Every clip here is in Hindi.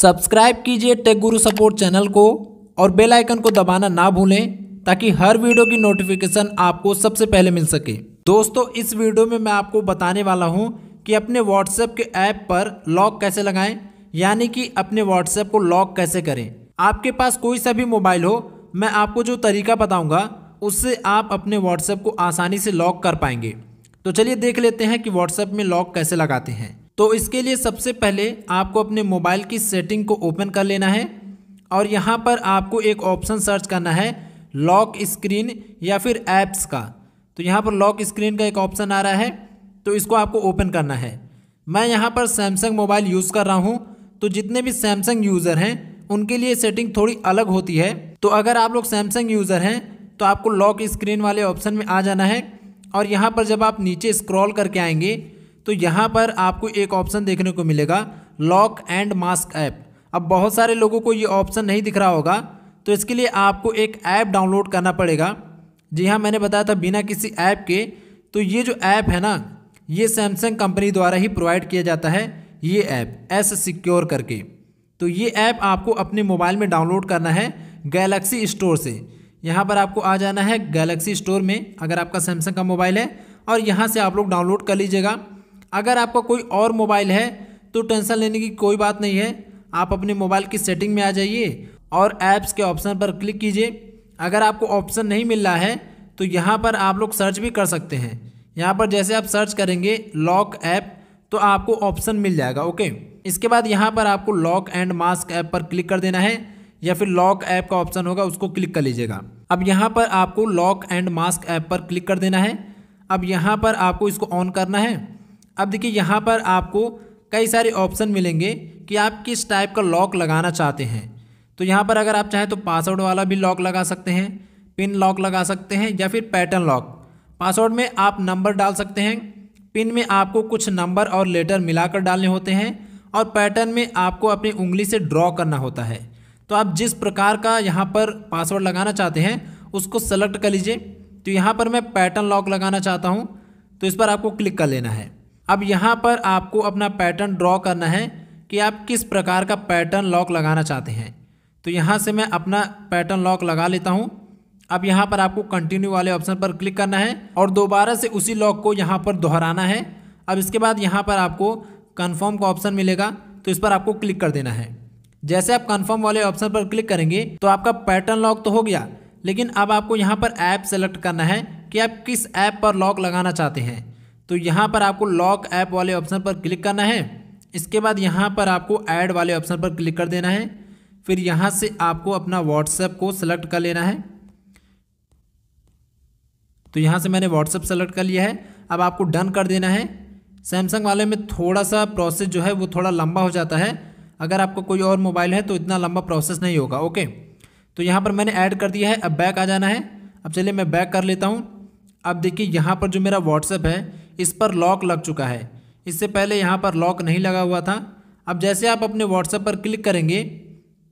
सब्सक्राइब कीजिए टेक गुरु सपोर्ट चैनल को और बेल आइकन को दबाना ना भूलें ताकि हर वीडियो की नोटिफिकेशन आपको सबसे पहले मिल सके दोस्तों इस वीडियो में मैं आपको बताने वाला हूं कि अपने व्हाट्सएप के ऐप पर लॉक कैसे लगाएं यानी कि अपने व्हाट्सएप को लॉक कैसे करें आपके पास कोई सा भी मोबाइल हो मैं आपको जो तरीका बताऊँगा उससे आप अपने व्हाट्सएप को आसानी से लॉक कर पाएंगे तो चलिए देख लेते हैं कि व्हाट्सएप में लॉक कैसे लगाते हैं तो इसके लिए सबसे पहले आपको अपने मोबाइल की सेटिंग को ओपन कर लेना है और यहाँ पर आपको एक ऑप्शन सर्च करना है लॉक स्क्रीन या फिर ऐप्स का तो यहाँ पर लॉक स्क्रीन का एक ऑप्शन आ रहा है तो इसको आपको ओपन करना है मैं यहाँ पर सैमसंग मोबाइल यूज़ कर रहा हूँ तो जितने भी सैमसंग यूज़र हैं उनके लिए सेटिंग थोड़ी अलग होती है तो अगर आप लोग सैमसंग यूज़र हैं तो आपको लॉक स्क्रीन वाले ऑप्शन में आ जाना है और यहाँ पर जब आप नीचे स्क्रॉल करके आएंगे तो यहाँ पर आपको एक ऑप्शन देखने को मिलेगा लॉक एंड मास्क ऐप अब बहुत सारे लोगों को ये ऑप्शन नहीं दिख रहा होगा तो इसके लिए आपको एक ऐप डाउनलोड करना पड़ेगा जी हाँ मैंने बताया था बिना किसी ऐप के तो ये जो ऐप है ना ये सैमसंग कंपनी द्वारा ही प्रोवाइड किया जाता है ये ऐप एस सिक्योर करके तो ये ऐप आपको अपने मोबाइल में डाउनलोड करना है गैलेक्सी स्टोर से यहाँ पर आपको आ जाना है गैलेक्सी स्टोर में अगर आपका सैमसंग का मोबाइल है और यहाँ से आप लोग डाउनलोड कर लीजिएगा अगर आपका कोई और मोबाइल है तो टेंशन लेने की कोई बात नहीं है आप अपने मोबाइल की सेटिंग में आ जाइए और ऐप्स के ऑप्शन पर क्लिक कीजिए अगर आपको ऑप्शन नहीं मिल रहा है तो यहाँ पर आप लोग सर्च भी कर सकते हैं यहाँ पर जैसे आप सर्च करेंगे लॉक ऐप तो आपको ऑप्शन मिल जाएगा ओके इसके बाद यहाँ पर आपको लॉक एंड मास्क ऐप पर क्लिक कर देना है या फिर लॉक ऐप का ऑप्शन होगा उसको क्लिक कर लीजिएगा अब यहाँ पर आपको लॉक एंड मास्क ऐप पर क्लिक कर देना है अब यहाँ पर आपको इसको ऑन करना है अब देखिए यहाँ पर आपको कई सारे ऑप्शन मिलेंगे कि आप किस टाइप का लॉक लगाना चाहते हैं तो यहाँ पर अगर आप चाहें तो पासवर्ड वाला भी लॉक लगा सकते हैं पिन लॉक लगा सकते हैं या फिर पैटर्न लॉक पासवर्ड में आप नंबर डाल सकते हैं पिन में आपको कुछ नंबर और लेटर मिलाकर डालने होते हैं और पैटर्न में आपको अपनी उंगली से ड्रॉ करना होता है तो आप जिस प्रकार का यहाँ पर पासवर्ड लगाना चाहते हैं उसको सेलेक्ट कर लीजिए तो यहाँ पर मैं पैटर्न लॉक लगाना चाहता हूँ तो इस पर आपको क्लिक कर लेना है अब यहाँ पर आपको अपना पैटर्न ड्रॉ करना है कि आप किस प्रकार का पैटर्न लॉक लगाना चाहते हैं तो यहाँ से मैं अपना पैटर्न लॉक लगा लेता हूँ अब यहाँ पर आपको कंटिन्यू वाले ऑप्शन पर क्लिक करना है और दोबारा से उसी लॉक को यहाँ पर दोहराना है अब इसके बाद यहाँ पर आपको कन्फर्म का ऑप्शन मिलेगा तो इस पर आपको क्लिक कर देना है जैसे आप कन्फर्म वाले ऑप्शन पर क्लिक करेंगे तो आपका पैटर्न लॉक तो हो गया लेकिन अब आपको यहाँ पर ऐप सेलेक्ट करना है कि आप किस ऐप पर लॉक लगाना चाहते हैं तो यहाँ पर आपको लॉक ऐप वाले ऑप्शन पर क्लिक करना है इसके बाद यहाँ पर आपको ऐड वाले ऑप्शन पर क्लिक कर देना है फिर यहाँ से आपको अपना व्हाट्सएप को सिलेक्ट कर लेना है तो यहाँ से मैंने व्हाट्सएप सेलेक्ट कर लिया है अब आपको डन कर देना है सैमसंग वाले में थोड़ा सा प्रोसेस जो है वो थोड़ा लंबा हो जाता है अगर आपको कोई और मोबाइल है तो इतना लंबा प्रोसेस नहीं होगा ओके तो यहाँ पर मैंने ऐड कर दिया है अब बैक आ जाना है अब चलिए मैं बैक कर लेता हूँ अब देखिए यहाँ पर जो मेरा व्हाट्सएप है इस पर लॉक लग चुका है इससे पहले यहाँ पर लॉक नहीं लगा हुआ था अब जैसे आप अपने व्हाट्सएप पर क्लिक करेंगे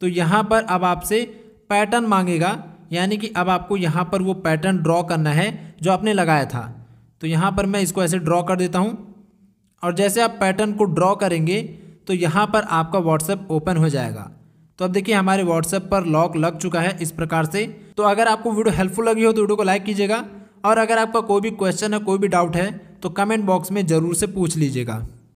तो यहाँ पर अब आपसे पैटर्न मांगेगा यानी कि अब आपको यहाँ पर वो पैटर्न ड्रॉ करना है जो आपने लगाया था तो यहाँ पर मैं इसको ऐसे ड्रॉ कर देता हूँ और जैसे आप पैटर्न को ड्रॉ करेंगे तो यहाँ पर आपका व्हाट्सएप ओपन हो जाएगा तो अब देखिए हमारे व्हाट्सएप पर लॉक लग चुका है इस प्रकार से तो अगर आपको वीडियो हेल्पफुल लगी हो तो वीडियो को लाइक कीजिएगा और अगर आपका कोई भी क्वेश्चन है कोई भी डाउट है तो कमेंट बॉक्स में ज़रूर से पूछ लीजिएगा